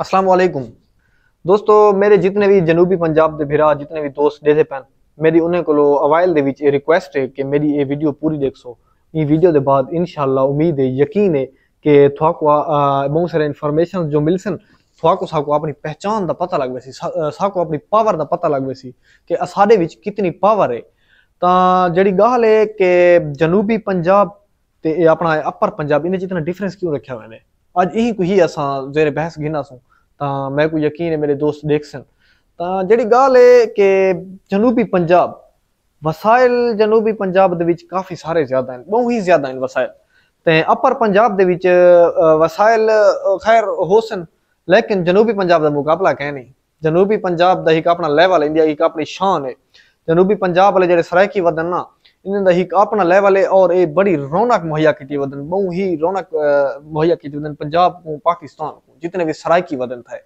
अस्सलाम वालेकुम दोस्तों मेरे जितने भी जनूबी पंजाब के भरा जितने भी दोस्त देखते पैन मेरी उन्हें को अवाइल के रिक्वेस्ट है कि मेरी ये वीडियो पूरी देखो ये वीडियो के बाद इनशाला उम्मीद है यकीन है कि थोको बहुत सारे इन्फॉर्मेशन जो मिल सन थो साको अपनी पहचान का पता लग वैसी साको अपनी पावर का पता लग वैसी कि साढ़े विच कितनी पावर है तो जी गल है कि जनूबी पंजाब अपना अपर पंजाब इन्हें जितना डिफरेंस क्यों रखे हुए हैं अॼु ईअं कुझु ई असां ज़ेर बहस घिनासूं ਤਾਂ ਮੈਂ ਕੋਈ ਯਕੀਨ ਹੈ ਮੇਰੇ ਦੋਸਤ ਦੇਖ ਸਨ ਤਾਂ ਜਿਹੜੀ ਗੱਲ ਹੈ ਕਿ ਜਨੂਬੀ ਪੰਜਾਬ ਵਸਾਇਲ ਜਨੂਬੀ ਪੰਜਾਬ ਦੇ ਵਿੱਚ ਕਾਫੀ ਸਾਰੇ ਜ਼ਿਆਦਾ ਹਨ ਬਹੁਤ ਹੀ ਜ਼ਿਆਦਾ ਹਨ ਵਸਾਇਲ ਤੇ ਅਪਰ ਪੰਜਾਬ ਦੇ ਵਿੱਚ ਵਸਾਇਲ ਖੈਰ ਹੋਸਨ ਲੇਕਿਨ ਜਨੂਬੀ ਪੰਜਾਬ ਦਾ ਮੁਕਾਬਲਾ ਕਹਿ ਨਹੀਂ ਜਨੂਬੀ ਪੰਜਾਬ ਦਾ ਹੀ ਆਪਣਾ ਲੈਵਲ ਇੰਡੀਆ ਦੀ ਆਪਣੀ ਸ਼ਾਨ ਹੈ ਜਨੂਬੀ ਪੰਜਾਬ ਵਾਲੇ ਜਿਹੜੇ ਸਰਾਇਕੀ ਵਦਨ ਨਾ इन्हें एक अपना लेवल है और ये बड़ी रौनक मुहैया की वदन बहु ही रौनक मुहैया की वदन पंजाब को पाकिस्तान को जितने भी सरायकी वदन थे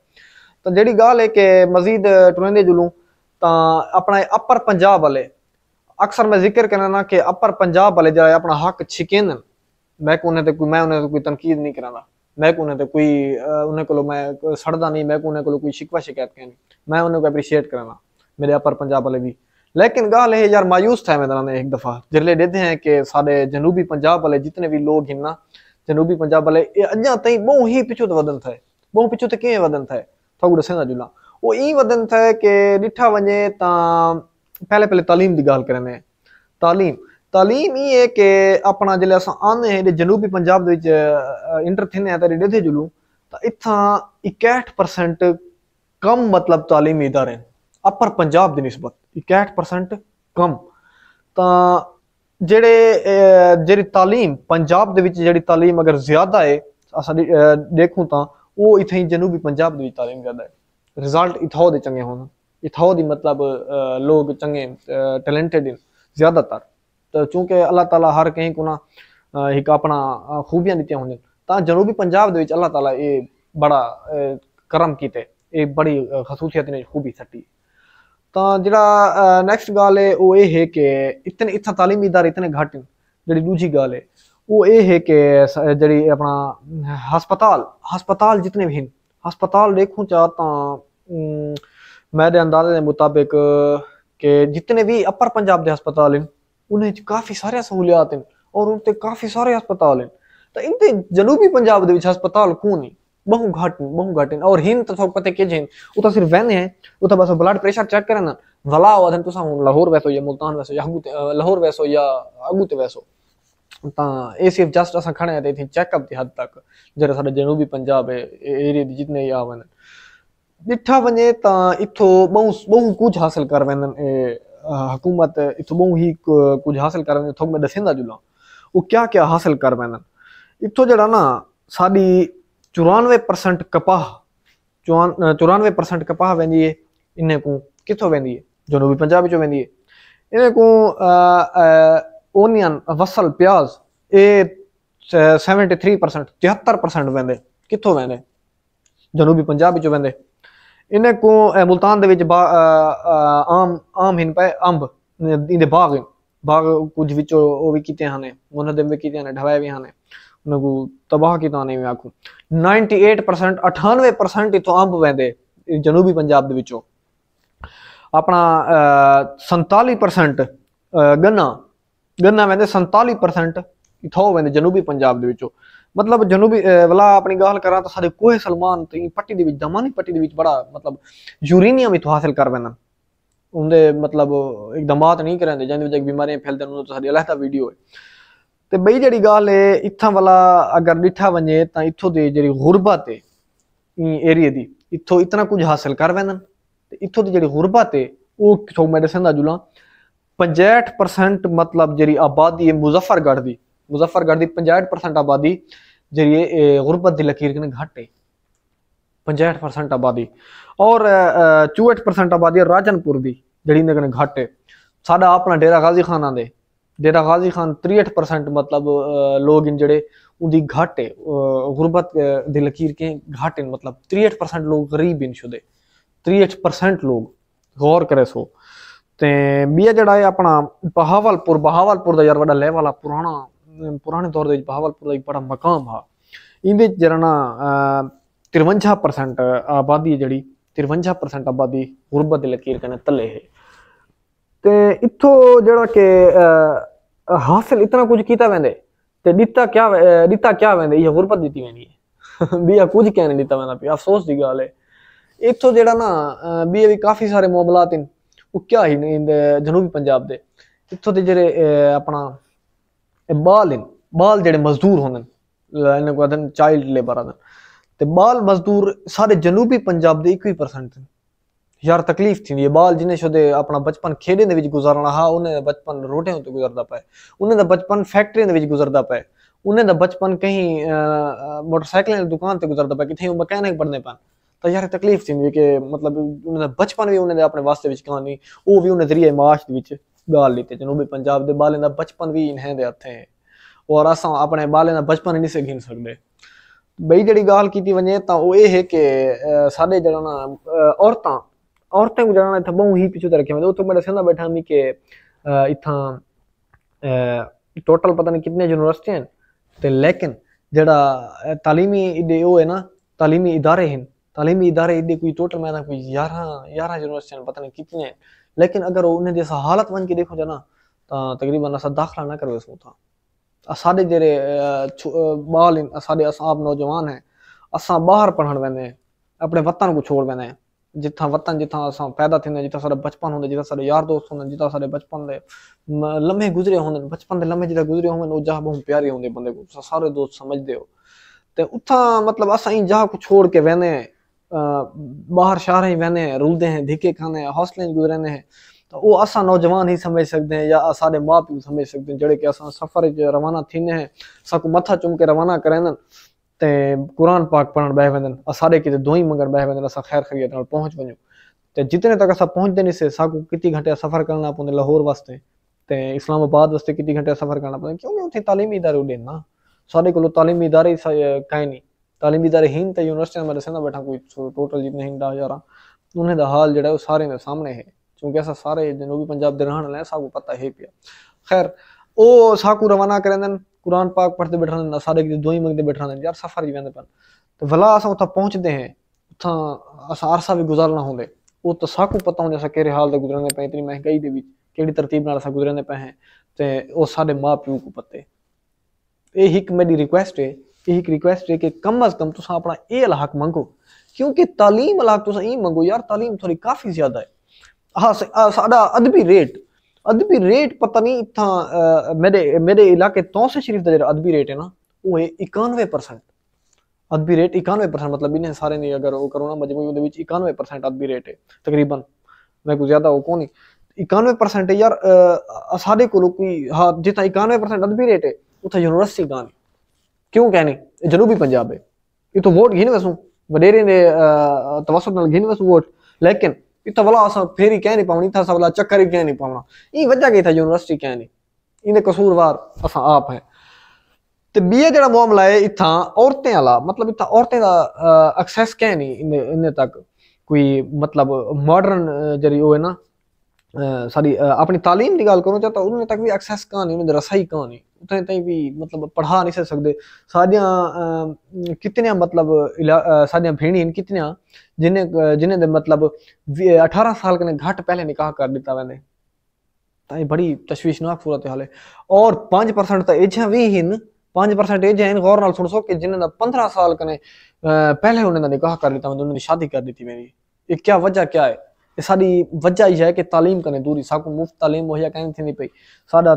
तो जड़ी गाल है कि मजीद टुरेंदे जुलूं तो अपना अपर पंजाब वाले अक्सर मैं जिक्र करना कि अपर पंजाब वाले जरा अपना हक छिकेन मैं उन्हें तो कोई मैं उन्हें कोई तनकीद नहीं कराना मैं उन्हें तो कोई उन्हें को मैं सड़दा नहीं मैं उन्हें कोई शिकवा शिकायत कहनी मैं उन्हें को अप्रिशिएट कराना मेरे अपर पंजाब वाले भी लेकिन गाल है यार मायूस था मैदान एक दफ़ा जरले देते हैं कि सारे जनूबी पंजाब वाले जितने भी लोग हैं ना जनूबी पंजाब वाले अञा ताई बहु ही पिछू तो वधन था बहु पिछू तो कें वधन था थोड़ा दसेंदा जुला वो ई वधन था कि ॾिठा वे त पहले पहले तालीम की गाल करें तालीम तालीम ये है कि अपना जल्द अस आने हैं जनूबी पंजाब इंटर थे तॾहिं ॾिठे जुलूं त इथां एकहठ परसेंट कम मतलब तालीमी इदारे आहिनि ਅਪਰ ਪੰਜਾਬ ਦੀ ਨਿਸਬਤ 61% ਕਮ ਤਾਂ ਜਿਹੜੇ ਜਿਹੜੀ تعلیم ਪੰਜਾਬ ਦੇ ਵਿੱਚ ਜਿਹੜੀ تعلیم ਅਗਰ ਜ਼ਿਆਦਾ ਹੈ ਅਸਾਂ ਦੇਖੂ ਤਾਂ ਉਹ ਇਥੇ ਹੀ ਜਨੂਬੀ ਪੰਜਾਬ ਦੇ ਵਿੱਚ تعلیم ਜ਼ਿਆਦਾ ਹੈ ਰਿਜ਼ਲਟ ਇਥੋਂ ਦੇ ਚੰਗੇ ਹੋਣ ਇਥੋਂ ਦੀ ਮਤਲਬ ਲੋਕ ਚੰਗੇ ਟੈਲੈਂਟਡ ਹਨ ਜ਼ਿਆਦਾਤਰ ਤਾਂ ਕਿਉਂਕਿ ਅੱਲਾਹ ਤਾਲਾ ਹਰ ਕਹੀਂ ਕੋਨਾ ਇੱਕ ਆਪਣਾ ਖੂਬੀਆਂ ਦਿੱਤੀਆਂ ਹੁੰਦੀਆਂ ਤਾਂ ਜਨੂਬੀ ਪੰਜਾਬ ਦੇ ਵਿੱਚ ਅੱਲਾਹ ਤਾਲਾ ਇਹ ਬੜਾ ਕਰਮ ਕੀਤੇ ਇਹ ਬੜੀ ਖਸੂਸੀਅਤ ਨੇ ਖੂਬੀ ਛੱਟੀ ਤਾਂ ਜਿਹੜਾ ਨੈਕਸਟ ਗੱਲ ਹੈ ਉਹ ਇਹ ਹੈ ਕਿ ਇਤਨੇ ਇਥਾ تعلیمی ادارے ਇਤਨੇ ਘਟ ਜਿਹੜੀ ਦੂਜੀ ਗੱਲ ਹੈ ਉਹ ਇਹ ਹੈ ਕਿ ਜਿਹੜੀ ਆਪਣਾ ਹਸਪਤਾਲ ਹਸਪਤਾਲ ਜਿਤਨੇ ਵੀ ਹਨ ਹਸਪਤਾਲ ਦੇਖੂ ਚਾ ਤਾਂ ਮੇਰੇ ਅੰਦਾਜ਼ੇ ਦੇ ਮੁਤਾਬਿਕ ਕਿ ਜਿਤਨੇ ਵੀ ਅਪਰ ਪੰਜਾਬ ਦੇ ਹਸਪਤਾਲ ਹਨ ਉਹਨਾਂ ਵਿੱਚ ਕਾਫੀ ਸਾਰੇ ਸਹੂਲਿਆਤ ਹਨ ਔਰ ਉਹਨਾਂ ਤੇ ਕਾਫੀ ਸਾਰੇ ਹਸਪਤਾਲ ਹਨ ਤਾਂ ਇੰਤੇ ਜਨੂਬੀ ਪੰਜਾਬ ਦੇ ਵਿੱਚ ਹਸਪਤਾਲ ਕੋਈ ਨਹੀਂ बहुघटन बहुघटन और हिन तथोक पते के जिन उता तो सिर्फ वैन है उता तो बस ब्लड प्रेशर चेक करना वला वदन तुसा तो लाहौर वैसो या मुल्तान वैसो या अगुते लाहौर वैसो या अगुते वैसो ता ए सिर्फ जस्ट असा खड़े ते थी चेकअप दी हद तक जरा साडे जनूबी पंजाब है एरिया दी जितने या वन डिठा वने ता इथो बहु बहु कुछ हासिल कर वेन हुकूमत इथो बहु ही कुछ हासिल कर वेन थोक में दसेंदा जुला वो क्या क्या हासिल कर वेन इथो जड़ा ना साडी 94% કપાહ ચોરાનવે પરસેન્ટ કપાહ વેંદી है इनकू किथों वेंदी है जोनू भी पंजाब चो वेंदी है इनकू ओनियन वसल प्याज ये सैवनटी थ्री परसेंट तिहत्तर परसेंट वेंदे किथों वेंदे जनूबी पंजाब चो वेंदे इनकू मुल्तान के आम आम हिन पे अंब इंदे बाग बाग कुछ विचों भी किते हैं उन्होंने भी किते हैं ढवाए भी हैं ਤਬਾਹ ਕੀਤਾ ਨਹੀਂ ਮੈਂ ਆਖੂ 98% 98% ਇਤੋਂ ਅੰਬ ਵੈਂਦੇ ਜਨੂਬੀ ਪੰਜਾਬ ਦੇ ਵਿੱਚੋਂ ਆਪਣਾ 47% ਗੰਨਾ ਗੰਨਾ ਵੈਂਦੇ 47% ਇਥੋਂ ਵੈਂਦੇ ਜਨੂਬੀ ਪੰਜਾਬ ਦੇ ਵਿੱਚੋਂ ਮਤਲਬ ਜਨੂਬੀ ਵਲਾ ਆਪਣੀ ਗੱਲ ਕਰਾਂ ਤਾਂ ਸਾਡੇ ਕੋਹੇ ਸਲਮਾਨ ਤੇ ਪੱਟੀ ਦੇ ਵਿੱਚ ਦਮਾਨੀ ਪੱਟੀ ਦੇ ਵਿੱਚ ਬੜਾ ਮਤਲਬ ਯੂਰੇਨੀਅਮ ਇਥੋਂ ਹਾਸਲ ਕਰ ਵੈਂਦਾ ਉਹਦੇ ਮਤਲਬ ਇੱਕਦਮਾਤ ਨਹੀਂ ਕਰਾਂਦੇ ਜਾਂਦੇ ਵਿੱਚ ਇੱਕ ਬਿਮਾਰੀਆਂ ਫੈਲਦੇ ਉਹਨਾਂ ਤੋਂ ਸਾਡੀ ਅਲੱਗ ਵੀਡੀਓ ਹੈ ਤੇ ਬਈ ਜਿਹੜੀ ਗੱਲ ਹੈ ਇੱਥਾਂ ਵਾਲਾ ਅਗਰ ਡਿਠਾ ਵਣੇ ਤਾਂ ਇੱਥੋਂ ਦੇ ਜਿਹੜੀ ਗੁਰਬਤ ਹੈ ਏਰੀਆ ਦੀ ਇੱਥੋਂ ਇਤਨਾ ਕੁਝ ਹਾਸਲ ਕਰ ਵੈਨਨ ਤੇ ਇੱਥੋਂ ਦੀ ਜਿਹੜੀ ਗੁਰਬਤ ਹੈ ਉਹ ਕਿਥੋਂ ਮੈਡੀਸਨ ਦਾ ਜੁਲਾ 65% ਮਤਲਬ ਜਿਹੜੀ ਆਬਾਦੀ ਹੈ ਮੁਜ਼ੱਫਰਗੜ੍ਹ ਦੀ मुजफ्फरगढ़ की पंजाहठ परसेंट आबादी जरिए गुरबत की लकीर कने घट है पंजाहठ परसेंट आबादी और चौहठ परसेंट आबादी राजनपुर की जड़ी कने घट है साडा अपना डेरा गाजी खाना दे डेरा गाजी खान 63% ਇਨ ਜਿਹੜੇ ਉਹਦੀ ਘਟ ਹੈ ਗੁਰਬਤ गुरबत ਲਕੀਰ ਕੇ ਘਟ घाटे ਮਤਲਬ 63% ਲੋਕ ਗਰੀਬ ਇਨ ਸ਼ੁਦੇ 63% ਲੋਕ ਗੌਰ ਕਰੇ ਸੋ ਤੇ ਬੀਆ ਜਿਹੜਾ ਹੈ ਆਪਣਾ ਬਹਾਵਲਪੁਰ ਬਹਾਵਲਪੁਰ ਦਾ ਯਾਰ ਵੱਡਾ ਲੈ ਵਾਲਾ ਪੁਰਾਣਾ ਪੁਰਾਣੇ ਦੌਰ ਦੇ ਵਿੱਚ ਬਹਾਵਲਪੁਰ ਦਾ ਇੱਕ ਬੜਾ ਮਕਾਮ ਆ ਇਹਦੇ ਜਰਨਾ 53% ਆਬਾਦੀ ਜਿਹੜੀ 53% ਆਬਾਦੀ ਗੁਰਬਤ ਦੇ ਲਕੀਰ ਕਨੇ ਤਲੇ ਹੈ ਤੇ ਇੱਥੋਂ ਜਿਹੜਾ ਕਿ ਹਾਸਲ ਇਤਨਾ ਕੁਝ ਕੀਤਾ ਵੰਦੇ ਤੇ ਦਿੱਤਾ ਕਿਆ ਦਿੱਤਾ ਕਿਆ ਵੰਦੇ ਇਹ ਗੁਰਬਤ ਦਿੱਤੀ ਵੰਦੀ ਹੈ ਵੀ ਆ ਕੁਝ ਕਹਿਣ ਦਿੱਤਾ ਵੈਂਦਾ ਪਿਆ ਅਫਸੋਸ ਦੀ ਗੱਲ ਹੈ ਇੱਥੋਂ ਜਿਹੜਾ ਨਾ ਵੀ ਇਹ ਵੀ ਕਾਫੀ ਸਾਰੇ ਮਾਮਲਾਤ ਨੇ ਉਹ ਕਿਆ ਹੀ ਨਹੀਂ ਜਨੂਬੀ ਪੰਜਾਬ ਦੇ ਇੱਥੋਂ ਦੇ ਜਿਹੜੇ ਆਪਣਾ ਬਾਲ ਨੇ ਬਾਲ ਜਿਹੜੇ ਮਜ਼ਦੂਰ ਹੁੰਦੇ ਇਹਨਾਂ ਨੂੰ ਕਹਿੰਦੇ ਚਾਈਲਡ ਲੇਬਰ ਆ ਤੇ ਬਾਲ ਮਜ਼ਦੂਰ ਸਾਰੇ ਜਨੂਬੀ ਪੰਜਾਬ ਦੇ 21% ਨੇ ਯਾਰ ਤਕਲੀਫ ਥੀਂਦੀ ਹੈ ਬਾਲ ਜਿਨੇ ਸ਼ੋਦੇ ਆਪਣਾ ਬਚਪਨ ਖੇੜੇ ਦੇ ਵਿੱਚ ਗੁਜ਼ਾਰਨਾ ਹਾ ਉਹਨੇ ਦਾ ਬਚਪਨ ਰੋਟਿਆਂ ਤੋਂ ਗੁਜ਼ਰਦਾ ਪਏ ਉਹਨੇ ਦਾ ਬਚਪਨ ਫੈਕਟਰੀਆਂ ਦੇ ਵਿੱਚ ਗੁਜ਼ਰਦਾ ਪਏ ਉਹਨੇ ਦਾ ਬਚਪਨ ਕਹੀਂ ਮੋਟਰਸਾਈਕਲਾਂ ਦੀ ਦੁਕਾਨ ਤੇ ਗੁਜ਼ਰਦਾ ਪਏ ਕਿਥੇ ਉਹ ਮਕੈਨਿਕ ਬਣਨੇ ਪਣ ਤਾਂ ਯਾਰ ਤਕਲੀਫ ਥੀਂਦੀ ਕਿ ਮਤਲਬ ਉਹਨਾਂ ਦਾ ਬਚਪਨ ਵੀ ਉਹਨੇ ਦੇ ਆਪਣੇ ਵਾਸਤੇ ਵਿੱਚ ਕਹਾਣੀ ਉਹ ਵੀ ਉਹਨੇ ਜ਼ਰੀਏ ਮਾਸ਼ ਦੇ ਵਿੱਚ ਗਾਲ ਲੀਤੇ ਜਨੂਬੀ ਪੰਜਾਬ ਦੇ ਬਾਲਾਂ ਦਾ ਬਚਪਨ ਵੀ ਇਨਹਾਂ ਦੇ ਹੱਥੇ ਔਰ ਅਸਾਂ ਆਪਣੇ ਬਾਲਾਂ ਦਾ ਬਚਪਨ ਨਹੀਂ ਸੇ ਗਿਣ ਸਕਦੇ ਬਈ ਜਿਹੜੀ ਗਾਲ ਕੀਤੀ ਵਣੇ ਤਾਂ ਉਹ ਇਹ ਹੈ ਕਿ ਸਾਡੇ ਜਿਹੜਾ ਨਾ ਔਰਤਾਂ औरतें को जाना था बहु ही पिछू रखे मैं तो मैं दसंदा बैठा मी के इतना टोटल पता नहीं कितने यूनिवर्सिटी हैं तो लेकिन जड़ा तालीमी इदे वो है ना तालीमी इदारे हैं तालीमी इदारे इदे कोई टोटल मैं कोई यारह यारह यूनिवर्सिटी पता नहीं कितने हैं लेकिन अगर उन्हें जैसा हालत बन के देखो जाना तो तकरीबन असा दाखिला ना करो इसमें था असाडे जेरे बाल असाडे असाब नौजवान हैं असा बाहर पढ़ण वेंदे अपने वतन को छोड़ वेंदे जिथा वतन जिथा अस पैदा थींदा आहियूं जिथा असां बचपन हूंदा जिथा असां यार दोस्त हूंदा जिथा असां बचपन दे लम्हे गुज़रे हूंदे बचपन दे लम्हे जिथा गुज़रे होंगे ओह् जहाँ बहुत प्यारे होंदे बंदे को सारे दोस्त समझते हो ते उत्थां मतलब अस जहाँ को छोड़ के वहने बाहर शहर ही वहने रुलदे हैं धिके खाने हौसले गुजरने हैं तो वो अस नौजवान ही समझ सकते हैं या सारे माँ प्यू समझ सकते हैं जेड़े कि असां सफ़र रवाना थीने हैं साकू मथा चुम के रवाना कराइनि कुरान पाक पढ़ बह वेंदन असां ॾे किथे दुआई बह वेंदन असां ख़ैर ख़ैरियत नाल पहुच जितने तक असां पहुचदे निसे साकू किती घंटे सफ़र करना पवंदे लाहौर वास्ते ते इस्लामाबाद वास्ते किती घंटे सफ़र करना पवंदे क्योंकि उथे तालीमी इदारे उॾे ना साढ़े कोलो तालीमी इदारे काई नहीं तालीमी इदारे हिन ते यूनिवर्सिटी में ॾिसंदा वेठा कोई टोटल जितने हिन ॾह यारहं उन्हें हाल जेड़ा सारे सामने है क्योंकि असां सारे जनूबी पंजाब दे रहण लाइ साकू पता है पिया ख़ैर ओ साकू रवाना करंदन कुरान पाक पढ़ते बैठा रहना सारे की दुआई मंगते बैठा रहना यार सफ़र जी वेंदे पन तो भला अस उत पहुंचते हैं उत अस अरसा भी गुजारना होंगे ਉਹ ਤਾਂ ਸਾਕੂ ਪਤਾ ਹੁੰਦਾ ਸਾ ਕਿਹੜੇ ਹਾਲ ਦੇ ਗੁਜ਼ਰਨੇ ਪਏ ਇਤਨੀ ਮਹਿੰਗਾਈ ਦੇ ਵਿੱਚ ਕਿਹੜੀ ਤਰਤੀਬ ਨਾਲ ਅਸਾਂ ਗੁਜ਼ਰਨੇ ਪਏ ਹਾਂ ਤੇ ਉਹ ਸਾਡੇ ਮਾਪਿਓ ਕੋ ਪਤੇ ਇਹ ਇੱਕ ਮੇਰੀ ਰਿਕੁਐਸਟ ਹੈ ਇਹ ਇੱਕ ਰਿਕੁਐਸਟ ਹੈ ਕਿ ਕਮ ਅਜ਼ ਕਮ ਤੁਸੀਂ ਆਪਣਾ ਇਹ ਹਲਾਕ ਮੰਗੋ ਕਿਉਂਕਿ تعلیم ਹਲਾਕ ਤੁਸੀਂ ਇਹ ਮੰਗੋ ਯਾਰ تعلیم ਥੋੜੀ ਕਾਫੀ ਜ਼ਿਆਦਾ ਹੈ ਹਾਂ ਸਾਡਾ ਅਦਬੀ ਰੇਟ अदबी रेट पता नहीं इतना मेरे मेरे इलाके तो शरीफ का जो अदबी रेट है ना वो है इक्यानवे परसेंट अदबी रेट इक्यानवे परसेंट मतलब इन्हें सारे नहीं अगर वो करो ना मजमू इक्यानवे परसेंट अदबी रेट है तकरीबन मैं कुछ ज्यादा वो कौन ही इक्यानवे परसेंट यार आ, को हाँ जितना इक्यानवे परसेंट अदबी रेट है उतना यूनिवर्सिटी गान क्यों कहने जनूबी पंजाब है ये वोट तो गिन वसू वडेरे ने तवसत गिन वसू वोट लेकिन इतना भला असां फेरी कह नहीं पावनी था सबला चक्कर ही कह नहीं पावना ई वजह की था यूनिवर्सिटी कह नहीं इने कसूरवार असां आप है ਤੇ ਬੀਏ ਜਿਹੜਾ ਮਾਮਲਾ ਹੈ ਇਥਾਂ ਔਰਤਾਂ ਵਾਲਾ ਮਤਲਬ ਇਥਾਂ ਔਰਤਾਂ ਦਾ ਐਕਸੈਸ ਕਹਿ ਨਹੀਂ ਇੰਨੇ ਤੱਕ ਕੋਈ ਮਤਲਬ ਮਾਡਰਨ ਜਿਹੜੀ ਉਹ ਹੈ ਨਾ ਸਾਡੀ ਆਪਣੀ تعلیم ਦੀ ਗੱਲ ਕਰੂੰ ਤਾਂ ਉਹਨਾਂ ਤੱਕ ਵੀ ਐਕਸੈਸ ਕਾ ਨਹੀਂ ਉਹਨਾਂ ਦਾ ਰਸਾਈ ਕਾ ਨਹੀਂ ਉਥੇ ਤਾਈ ਵੀ ਮਤਲਬ ਪੜ੍ਹਾ ਨਹੀਂ ਸਕਦੇ ਸਾਡੀਆਂ ਕਿਤਨੀਆਂ ਮਤਲਬ ਸਾਡੀਆਂ ਭੇਣੀਆਂ ਕਿਤਨੀਆਂ जिन्हें जिन्हें मतलब अठारह साल के घाट पहले निकाह कर दिता मैंने ताई बड़ी तशवीशनाक सूरत हाल है और पाँच परसेंट तो एज भी हिन पाँच परसेंट एज हैं गौर सुन सो कि जिन्हें पंद्रह साल कने पहले उन्होंने निकाह कर लिता मैंने उन्होंने शादी कर दी थी मेरी ये क्या वजह क्या है सारी वजह ही है कि तालीम कने दूरी साकू मुफ्त तालीम मुहैया कहनी थी नहीं पी सा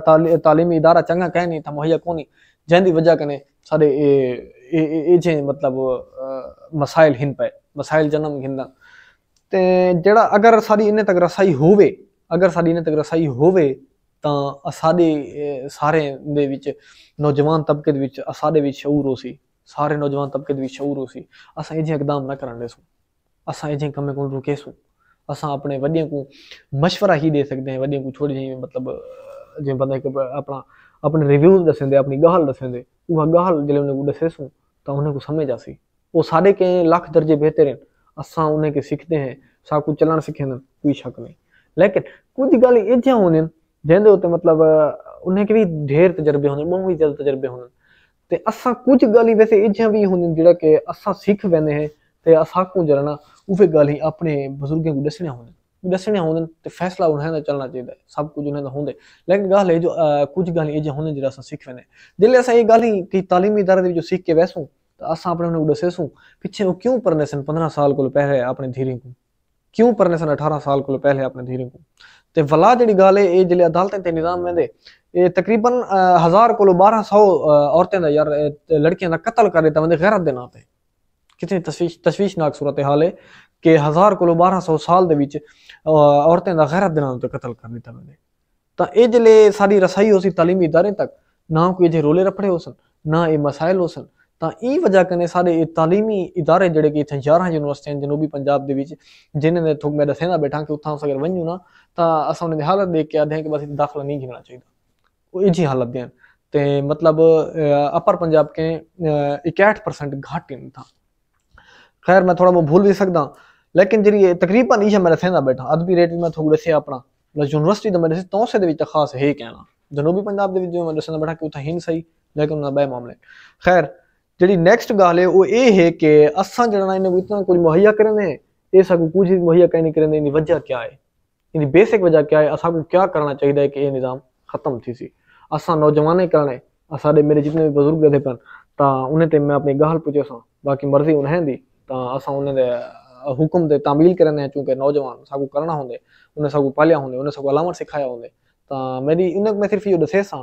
तालीमी इदारा चंगा कह नहीं था मुहैया कौन नहीं जैंदी वजह कने सारे ए, ए, मतलब, मसाइल हिन पे ਮਸਾਇਲ ਜਨਮ ਘਿੰਦਾ ਤੇ ਜਿਹੜਾ ਅਗਰ ਸਾਡੀ ਇਹਨੇ ਤੱਕ ਰਸਾਈ ਹੋਵੇ ਅਗਰ ਸਾਡੀ ਇਹਨੇ ਤੱਕ ਰਸਾਈ ਹੋਵੇ ਤਾਂ ਸਾਡੇ ਸਾਰੇ ਦੇ ਵਿੱਚ ਨੌਜਵਾਨ ਤਬਕੇ ਦੇ ਵਿੱਚ ਸਾਡੇ ਵਿੱਚ ਸ਼ਊਰ ਹੋ ਸੀ ਸਾਰੇ ਨੌਜਵਾਨ ਤਬਕੇ ਦੇ ਵਿੱਚ ਸ਼ਊਰ ਹੋ ਸੀ ਅਸਾਂ ਇਹ ਜਿਹੇ ਇਕਦਮ ਨਾ ਕਰਨ ਦੇ ਸੋ ਅਸਾਂ ਇਹ ਜਿਹੇ ਕੰਮੇ ਕੋਲ ਰੁਕੇ ਸੋ ਅਸਾਂ ਆਪਣੇ ਵੱਡਿਆਂ ਨੂੰ مشورہ ਹੀ ਦੇ ਸਕਦੇ ਹਾਂ ਵੱਡਿਆਂ ਨੂੰ ਥੋੜੀ ਜਿਹੀ ਮਤਲਬ ਜਿਵੇਂ ਬੰਦਾ ਇੱਕ ਆਪਣਾ ਆਪਣੇ ਰਿਵਿਊ ਦੱਸਦੇ ਆਪਣੀ ਗੱਲ ਦੱਸਦੇ ਉਹ ਗੱਲ ਜਿਹੜੇ ਉਹਨੇ ਦੱਸੇ ਸੋ ਤਾਂ ਉਹਨੇ ਕੋ ਸਮਝ ਆਸੀ ਉਹ ਸਾਰੇ ਕਹੇ ਲੱਖ ਦਰਜੇ ਬਿਹਤਰ ਹਨ ਅਸਾਂ ਉਹਨੇ ਕੇ ਸਿੱਖਦੇ ਹਾਂ ਸਾ ਕੁ ਚਲਣ ਸਿੱਖਣ ਕੋਈ ਸ਼ੱਕ ਨਹੀਂ ਲੇਕਿਨ ਕੁਝ ਗੱਲ ਇਹ ਜਾਂ ਹੋਣੇ ਜਿਹਦੇ ਉਤੇ ਮਤਲਬ ਉਹਨੇ ਕੇ ਵੀ ਢੇਰ ਤਜਰਬੇ ਹੁੰਦੇ ਬਹੁਤ ਹੀ ਜ਼ਿਆਦਾ ਤਜਰਬੇ ਹੁੰਦੇ ਤੇ ਅਸਾਂ ਕੁਝ ਗੱਲ ਹੀ ਵੈਸੇ ਇਹ ਜਾਂ ਵੀ ਹੁੰਦੇ ਜਿਹੜਾ ਕਿ ਅਸਾਂ ਸਿੱਖ ਵੰਦੇ ਹੈ ਤੇ ਅਸਾਂ ਕੋ ਜਰਨਾ ਉਹੇ ਗੱਲ ਹੀ ਆਪਣੇ ਬਜ਼ੁਰਗਾਂ ਨੂੰ ਦੱਸਣੇ ਹੁੰਦੇ ਦੱਸਣੇ ਹੁੰਦੇ ਤੇ ਫੈਸਲਾ ਉਹਨਾਂ ਦਾ ਚੱਲਣਾ ਚਾਹੀਦਾ ਸਭ ਕੁਝ ਉਹਨਾਂ ਦਾ ਹੁੰਦੇ ਲੇਕਿਨ ਗੱਲ ਇਹ ਜੋ ਕੁਝ ਗੱਲ ਇਹ ਜਿਹੇ ਹੁੰਦੇ ਜਿਹੜਾ ਅਸਾਂ ਸਿੱਖ ਵੰਦੇ ਦਿਲ ਅਸਾਂ ਇਹ ਗੱਲ ਹੀ ਕਿ تعلیمی ادارے ਦੇ ਵਿੱਚ ਸਿੱਖ ਕੇ ਵੈਸੋਂ तो असा अपने उन्हें उड़े सेसू वो क्यों परने सन पंद्रह साल को पहले अपने धीरे को क्यों परने अठारह साल को पहले अपने धीरे को ते वला जड़ी गाल है अदालतें निजाम में ये तकरीबन हजार को बारह सौ औरतें का यार लड़कियां दा कत्ल कर देता बंदे गैरत देना ते कितनी तस्वीश तशवीशनाक सूरत हाल है कि हजार को बारह सौ साल दे विच औरतें दा गैरत देना ते कत्ल कर देता बंदे ਤਾਂ ਇਹ ਜਿਹੜੇ ਸਾਡੀ ਰਸਾਈ ਹੋ ਸੀ تعلیمی ادارے ਤੱਕ ना ਕੋਈ ਜੇ ਰੋਲੇ ਰਫੜੇ ਹੋ ਸਨ ਨਾ ਇਹ ਮਸਾਇਲ ਹੋ ਸਨ ਤਾਂ ਇਹ ਵਜ੍ਹਾ ਕਨੇ ਸਾਡੇ ਇਹ تعلیمی ادارے ਜਿਹੜੇ ਕਿ ਇੱਥੇ 11 ਯੂਨੀਵਰਸਿਟੀਆਂ ਜਨੂਬੀ ਪੰਜਾਬ ਦੇ ਵਿੱਚ ਜਿਨ੍ਹਾਂ ਨੇ ਤੁਹਾਨੂੰ ਮੈਂ ਦੱਸਿਆ ਨਾ ਬੈਠਾ ਕਿ ਉੱਥਾਂ ਅਗਰ ਵੰਜੂ ਨਾ ਤਾਂ ਅਸਾਂ ਉਹਨਾਂ ਦੀ ਹਾਲਤ ਦੇਖ ਕੇ ਆਦੇ ਹਾਂ ਕਿ ਬਸ ਦਾਖਲਾ ਨਹੀਂ ਘਿਨਣਾ ਚਾਹੀਦਾ ਉਹ ਇਹ ਜੀ ਹਾਲਤ ਦੇਣ ਤੇ ਮਤਲਬ अपर पंजाब के 61% घाट इन था खैर मैं थोड़ा वो भूल भी सकदा लेकिन जी ये तकरीबन ही मैं रसेंदा बैठा अदबी रेट भी मैं थोड़ा दसिया अपना यूनिवर्सिटी का मैं दस तौसे के खास यही कहना जनूबी पंजाब के मैं दसना बैठा कि उतना हिंद सही लेकिन उन्होंने बह मामले खैर जी ਨੈਕਸਟ ਗੱਲ ਹੈ ਉਹ ਇਹ कि ਕਿ ਅਸਾਂ इन इतना कुछ मुहैया ਕੁਝ ਮੁਹੱਈਆ ਕਰਨੇ ਇਹ ਸਾਨੂੰ ਕੁਝ ਮੁਹੱਈਆ ਕਰਨੀ ਕਰਨੇ ਦੀ ਵਜ੍ਹਾ ਕੀ ਹੈ ਇਹਦੀ ਬੇਸਿਕ ਵਜ੍ਹਾ ਕੀ ਹੈ ਅਸਾਂ ਨੂੰ ਕੀ ਕਰਨਾ ਚਾਹੀਦਾ ਹੈ ਕਿ ਇਹ ਨਿਜ਼ਾਮ ਖਤਮ ਥੀ असा नौजवान करने साढ़े मेरे जितने भी बुजुर्ग थे पे उन्हें मैं अपनी गाल पूछे सा बाकी मर्जी उन्हें दी तो असा उन्हें हुक्म दे तामील करने चूंकि नौजवान सागू करना होंगे उन्हें सागू पालिया होंगे उन्हें सागू अलामत सिखाया होंगे तो मेरी इन्हें मैं सिर्फ यो दसे सा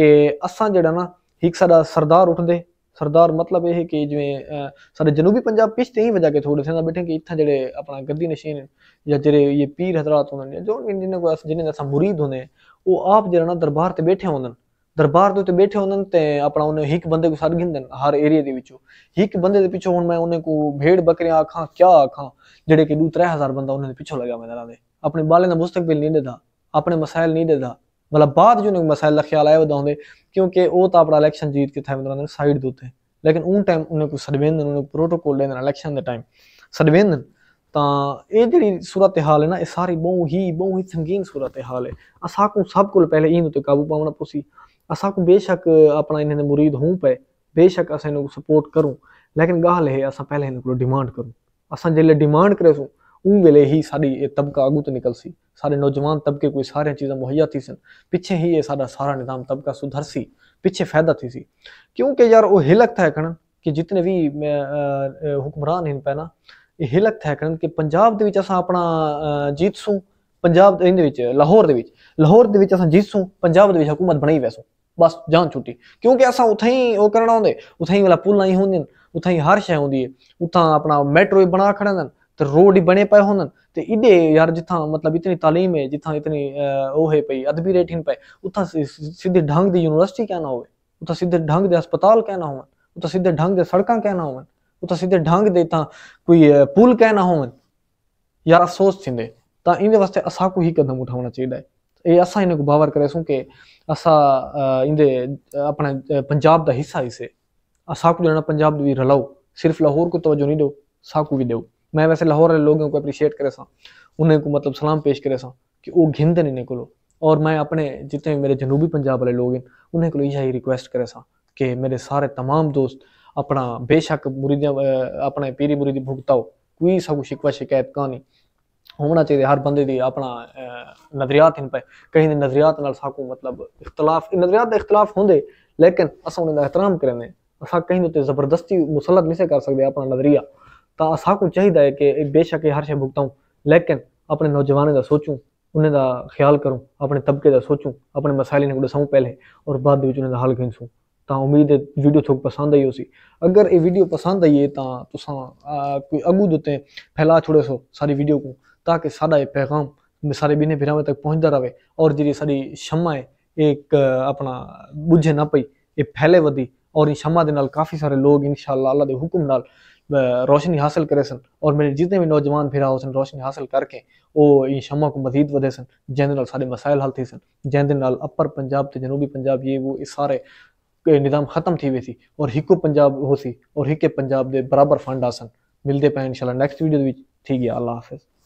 कि असा जड़ा ना एक साडा सरदार उठते सरदार मतलब ਇਹ ਕਿ ਜਿਵੇਂ ਸਾਡੇ ਜਨੂਬੀ ਪੰਜਾਬ ਪਿਛਤੇ ਹੀ ਵਜਾ ਕੇ ਥੋੜੇ ਸੇ ਨਾ ਬੈਠੇ ਕਿ ਇੱਥਾਂ ਜਿਹੜੇ ਆਪਣਾ ਗੱਦੀ ਨਸ਼ੀਨ ਜਾਂ ਜਿਹੜੇ ਇਹ ਪੀਰ ਹਜ਼ਰਤ ਹੁੰਦੇ ਨੇ ਜੋ ਜਿਨ੍ਹਾਂ ਕੋ ਜਿਨ੍ਹਾਂ ਦਾ ਸਾ ਮੁਰੀਦ ਹੁੰਦੇ ਉਹ ਆਪ ਜਿਹੜਾ ਨਾ ਦਰਬਾਰ ਤੇ ਬੈਠੇ ਹੁੰਦੇ ਦਰਬਾਰ ਦੇ ਉੱਤੇ ਬੈਠੇ ਹੁੰਦੇ ਤੇ ਆਪਣਾ ਉਹਨੇ ਇੱਕ ਬੰਦੇ ਕੋ ਸਰ ਗਿੰਦਨ ਹਰ ਏਰੀਆ ਦੇ ਵਿੱਚੋਂ ਇੱਕ ਬੰਦੇ ਦੇ ਪਿੱਛੋਂ ਹੁਣ ਮੈਂ ਉਹਨੇ ਕੋ ਭੇਡ ਬੱਕਰੀਆਂ ਆਖਾਂ ਕਿਆ ਆਖਾਂ ਜਿਹੜੇ ਕਿ 2-3000 ਬੰਦਾ ਉਹਨਾਂ ਦੇ ਪਿੱਛੋਂ ਲੱਗਾ ਮੈਂ ਦੇ ਆਪਣੇ ਬਾਲੇ ਦਾ ਮੁਸਤਕਬਲ ਨਹੀਂ ਦਿੰਦਾ ਆਪਣੇ ਮਸਾਇਲ ਨਹੀਂ ਦਿੰਦਾ ਵਾਲਾ ਬਾਅਦ ਜੋ ਮਸਾਇਲ ਖਿਆਲ ਆਇਆ ਵਧਾਉਂਦੇ ਕਿਉਂਕਿ ਉਹ ਤਾਂ ਆਪਣਾ ਇਲੈਕਸ਼ਨ ਜੀਤ ਕੇ ਥਾਂ ਉਹਨਾਂ ਸਾਈਡ ਦੇ ਉੱਤੇ ਲੇਕਿਨ ਉਹ ਟਾਈਮ ਉਹਨੇ ਕੋਈ ਸਰਵੇਂਦਨ ਉਹਨੇ ਪ੍ਰੋਟੋਕੋਲ ਲੈਣ ਇਲੈਕਸ਼ਨ ਦੇ ਟਾਈਮ ਸਰਵੇਂਦਨ ਤਾਂ ਇਹ ਜਿਹੜੀ ਸੂਰਤ ਹਾਲ ਹੈ ਨਾ ਇਹ ਸਾਰੀ ਬਹੁਤ ਹੀ ਬਹੁਤ ਹੀ ਸੰਗੀਨ ਸੂਰਤ ਹਾਲ ਹੈ ਅਸਾਂ ਕੋ ਸਭ ਕੋਲ ਪਹਿਲੇ ਇਹਨੂੰ ਤੇ ਕਾਬੂ ਪਾਉਣਾ ਪੁਸੀ ਅਸਾਂ ਕੋ ਬੇਸ਼ੱਕ ਆਪਣਾ ਇਹਨਾਂ ਦੇ murid ਹੋਂ ਪਏ ਬੇਸ਼ੱਕ ਅਸਾਂ ਇਹਨੂੰ ਸਪੋਰਟ ਕਰੂੰ ਲੇਕਿਨ ਗਾਹ ਲੈ ਅਸਾਂ ਪਹਿਲੇ ਇਹਨਾਂ ਕੋਲ ਡਿਮਾਂਡ ਕਰੂੰ असा जल्ले डिमांड करे सो ਉਹ ਵੇਲੇ ਹੀ ਸਾਡੀ ਇਹ ਤਬਕਾ ਆਗੂ ਤੋਂ ਨਿਕਲ ਸੀ ਸਾਡੇ ਨੌਜਵਾਨ ਤਬਕੇ ਕੋਈ ਸਾਰੀਆਂ ਚੀਜ਼ਾਂ ਮੁਹੱਈਆ ਥੀ ਸਨ ਪਿੱਛੇ ਹੀ ਇਹ ਸਾਡਾ ਸਾਰਾ ਨਿਜ਼ਾਮ ਤਬਕਾ ਸੁਧਰ ਸੀ ਪਿੱਛੇ ਫਾਇਦਾ ਥੀ ਸੀ ਕਿਉਂਕਿ ਯਾਰ ਉਹ ਹਿਲਕ ਹੈ ਕਰਨ ਕਿ ਜਿੰਨੇ ਵੀ ਹੁਕਮਰਾਨ ਹਨ ਪਹਿਲਾਂ ਇਹ ਹਿਲਕ ਹੈ ਕਰਨ ਕਿ ਪੰਜਾਬ ਦੇ ਵਿੱਚ ਅਸਾਂ ਆਪਣਾ ਜੀਤ ਸੂ ਪੰਜਾਬ ਦੇ ਵਿੱਚ ਲਾਹੌਰ ਦੇ ਵਿੱਚ ਲਾਹੌਰ ਦੇ ਵਿੱਚ ਅਸਾਂ ਜੀਤ ਸੂ ਪੰਜਾਬ ਦੇ ਵਿੱਚ ਹਕੂਮਤ ਬਣਾਈ ਵੈਸੋ ਬਸ ਜਾਨ ਛੁੱਟੀ ਕਿਉਂਕਿ ਅਸਾਂ ਉਥੇ ਹੀ ਉਹ ਕਰਨਾ ਹੁੰਦੇ ਉਥੇ ਹੀ ਵਾਲਾ ਪੁਲ ਨਹੀਂ ਹੁੰਦੇ ਉਥੇ ਹੀ ਹਰ ਸ਼ੈ ਹੁੰਦੀ ਹੈ ਉਥਾਂ ਆਪਣਾ ਮੈਟਰੋ ਬਣਾ ਖੜਾ ਦਨ तो रोड ही बने पाए होन ते इडे यार जिथा मतलब इतनी तालीम है जिथा इतनी ओ है पई अदबी रेटिन पे उथा सीधे ढंग दी यूनिवर्सिटी कहना होवे उथा सीधे ढंग दे अस्पताल कहना होवन उथा सीधे ढंग दे सड़का कहना होवन उथा सीधे ढंग दे ता कोई पुल कहना होवन यार अफसोस थिंदे ता इन वास्ते असा को ही कदम उठाना है ये असा इन्हें को बावर करे सू के असा इंदे अपने पंजाब का हिस्सा ही से असा को जना पंजाब भी रलाओ सिर्फ लाहौर को तवज्जो नहीं दो साकू भी दो मैं वैसे लाहौर वाले लोगों को अप्रिशिएट करे सा उन्हें को मतलब सलाम पेश करे सा कि वो घिनते नहीं निकलो और मैं अपने जितने मेरे जनूबी पंजाब वाले लोग हैं उन्हें को यही रिक्वेस्ट करे सा कि मेरे सारे तमाम दोस्त अपना बेशक मुरीद अपने पीरी मुरीद भुगताओ कोई सब कुछ शिकवा शिकायत कहानी होना चाहिए हर बंदे दी अपना नजरियात इन पे कहीं नजरियात नाल साकू मतलब इख्तलाफ नजरियात दा इख्तलाफ होंदे लेकिन अस उन्हें दा एहतराम करने असा कहीं उत्ते जबरदस्ती मुसलत नहीं से कर सकते अपना नजरिया तो ਸਾਕੂ चाहिए है कि बेशक हर ਸ਼ੇ ਭੁਗਤਾਉ लेकिन अपने ਨੌਜਵਾਨਾਂ का ਸੋਚੂੰ उन्हें का ख्याल करूँ अपने तबके का सोचूँ अपने मसाइल ने दसाऊँ पहले और बाद उन्हें हल खींचूँ तो उम्मीद है वीडियो थोड़ी पसंद आई उसी अगर ये वीडियो पसंद आई तो कोई अगू दुते फैला छोड़े सो सारी वीडियो को ताकि सारा ये पैगाम सारे बिने फिरावे तक पहुँचता रहे और जी सारी क्षमा है एक अपना बुझे ना पई ये फैले वधी और इन क्षमा के काफ़ी सारे लोग इन शाला अल्लाह के हुक्म रोशनी हासिल करे सन और मेरे जितने भी नौजवान फिरा हो सन रोशनी हासिल करके वो इन शमा को मजीद वधे सन जैसे सारे मसायल हल थे सन जैसे अपर पंजाब तो जनूबी पंजाब ये वो सारे निज़ाम खत्म थी वे थी और एक पंजाब हो सी और एक पंजाब के बराबर फंड आ सन मिलते पे इनशाला नैक्सट वीडियो ठीक है अल्लाह हाफिज़